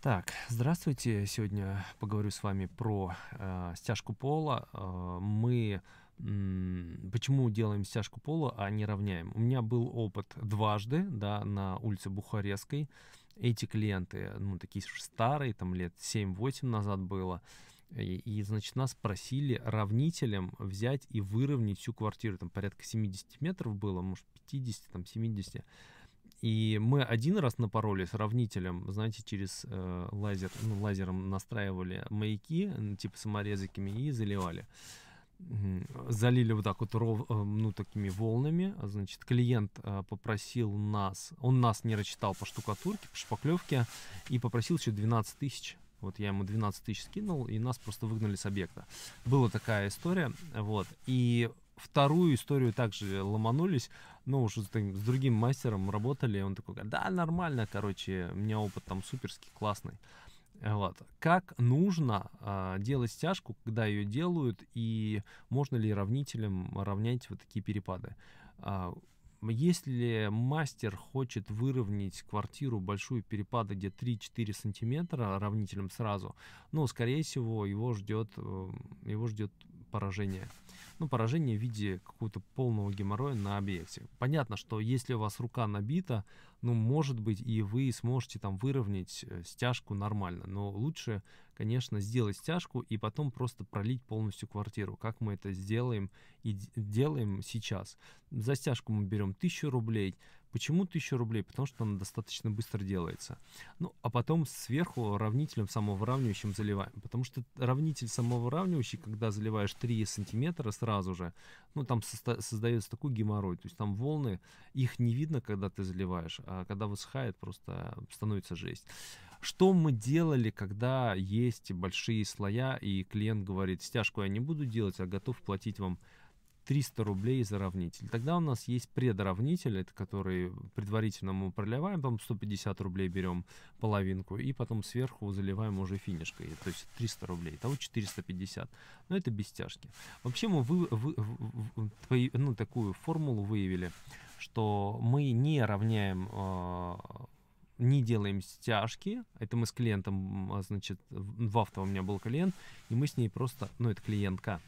Так, здравствуйте. Сегодня поговорю с вами про э, стяжку пола. Э, мы почему делаем стяжку пола, а не равняем. У меня был опыт дважды, да, на улице Бухарестской. Эти клиенты, ну, такие старые, там лет 7-8 назад было. И, и, значит, нас просили равнителем взять и выровнять всю квартиру. Там порядка 70 метров было, может, 50, там, 70. И мы один раз напороли сравнителем, знаете, через э, лазер, ну, лазером настраивали маяки, типа саморезыками, и заливали. Залили вот так вот, ров, э, ну, такими волнами. Значит, клиент э, попросил нас, он нас не рассчитал по штукатурке, по шпаклевке, и попросил еще 12 тысяч. Вот я ему 12 тысяч скинул, и нас просто выгнали с объекта. Была такая история, вот. И вторую историю также ломанулись, ну, уже с, другим мастером работали, он такой, да, нормально, короче, у меня опыт там суперский, классный. Вот. Как нужно э, делать стяжку, когда ее делают, и можно ли равнителем равнять вот такие перепады? Э, если мастер хочет выровнять квартиру большую перепады где 3-4 сантиметра равнителем сразу, ну, скорее всего, его ждет, э, его ждет поражение. Ну, поражение в виде какого-то полного геморроя на объекте. Понятно, что если у вас рука набита, ну, может быть, и вы сможете там выровнять э, стяжку нормально. Но лучше, конечно, сделать стяжку и потом просто пролить полностью квартиру, как мы это сделаем и делаем сейчас. За стяжку мы берем 1000 рублей, Почему 1000 рублей? Потому что она достаточно быстро делается. Ну, а потом сверху равнителем самовыравнивающим заливаем. Потому что равнитель самовыравнивающий, когда заливаешь 3 сантиметра сразу же, ну, там создается такой геморрой. То есть там волны, их не видно, когда ты заливаешь, а когда высыхает, просто становится жесть. Что мы делали, когда есть большие слоя, и клиент говорит, стяжку я не буду делать, а готов платить вам 300 рублей за равнитель. Тогда у нас есть предравнитель, это который предварительно мы проливаем, там 150 рублей берем половинку, и потом сверху заливаем уже финишкой, то есть 300 рублей, того 450. Но это без тяжки. Вообще мы вы, вы, вы, ну, такую формулу выявили, что мы не равняем а, не делаем стяжки. Это мы с клиентом, а, значит, в авто у меня был клиент, и мы с ней просто, ну, это клиентка,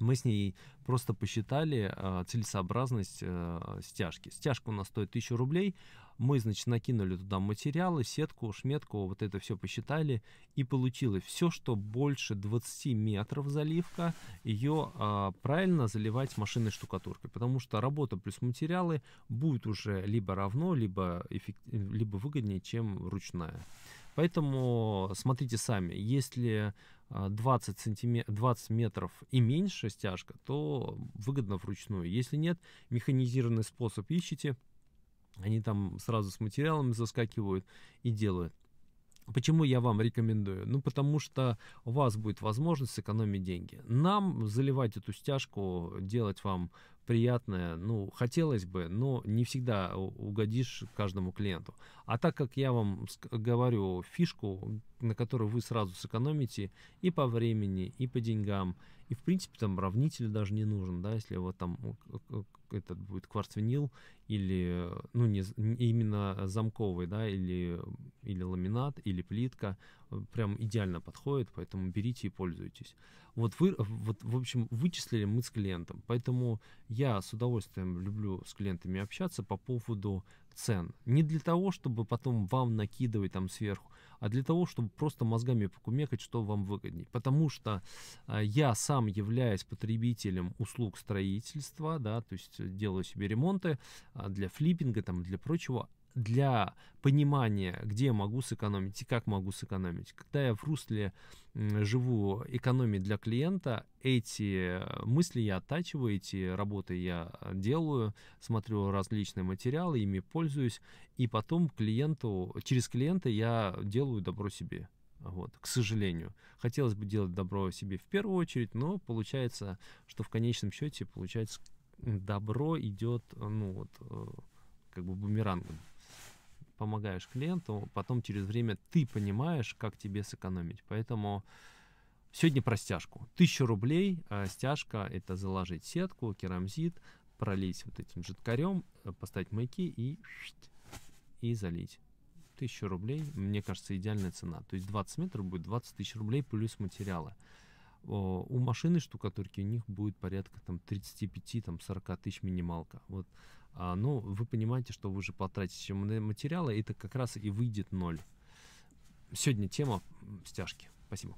мы с ней просто посчитали э, целесообразность э, стяжки. Стяжка у нас стоит 1000 рублей. Мы, значит, накинули туда материалы, сетку, шметку, вот это все посчитали. И получилось все, что больше 20 метров заливка, ее э, а, правильно заливать машинной штукатуркой. Потому что работа плюс материалы будет уже либо равно, либо, эффект, либо выгоднее, чем ручная. Поэтому смотрите сами, если 20, а, сантиме... 20 метров и меньше стяжка, то выгодно вручную. Если нет, механизированный способ ищите. Они там сразу с материалами заскакивают и делают. Почему я вам рекомендую? Ну, потому что у вас будет возможность сэкономить деньги. Нам заливать эту стяжку, делать вам приятное, ну, хотелось бы, но не всегда угодишь каждому клиенту. А так как я вам говорю фишку, на которую вы сразу сэкономите и по времени, и по деньгам, и в принципе там равнитель даже не нужен, да, если вот там этот будет кварцвинил или, ну, не, именно замковый, да, или, или ламинат, или плитка, прям идеально подходит, поэтому берите и пользуйтесь. Вот, вы, вот в общем, вычислили мы с клиентом, поэтому я с удовольствием люблю с клиентами общаться по поводу цен. Не для того, чтобы потом вам накидывать там сверху, а для того, чтобы просто мозгами покумекать, что вам выгоднее. Потому что э, я сам являюсь потребителем услуг строительства, да, то есть делаю себе ремонты э, для флиппинга, там, для прочего, для понимания, где я могу сэкономить и как могу сэкономить. Когда я в русле живу экономии для клиента, эти э, мысли я оттачиваю, эти работы я э, делаю, смотрю различные материалы, ими пользуюсь, и потом клиенту, через клиента я делаю добро себе. Вот, к сожалению. Хотелось бы делать добро себе в первую очередь, но получается, что в конечном счете, получается, добро идет, э, ну вот, как бы бумерангом помогаешь клиенту, потом через время ты понимаешь, как тебе сэкономить. Поэтому сегодня про стяжку. Тысяча рублей, э, стяжка — это заложить сетку, керамзит, пролить вот этим жидкарем, э, поставить маяки и, и залить. Тысяча рублей, мне кажется, идеальная цена. То есть 20 метров будет 20 тысяч рублей плюс материалы. Э, у машины штукатурки у них будет порядка там 35-40 там, 40 тысяч минималка. Вот. А, ну, вы понимаете, что вы уже потратите на материалы, и это как раз и выйдет ноль. Сегодня тема стяжки. Спасибо.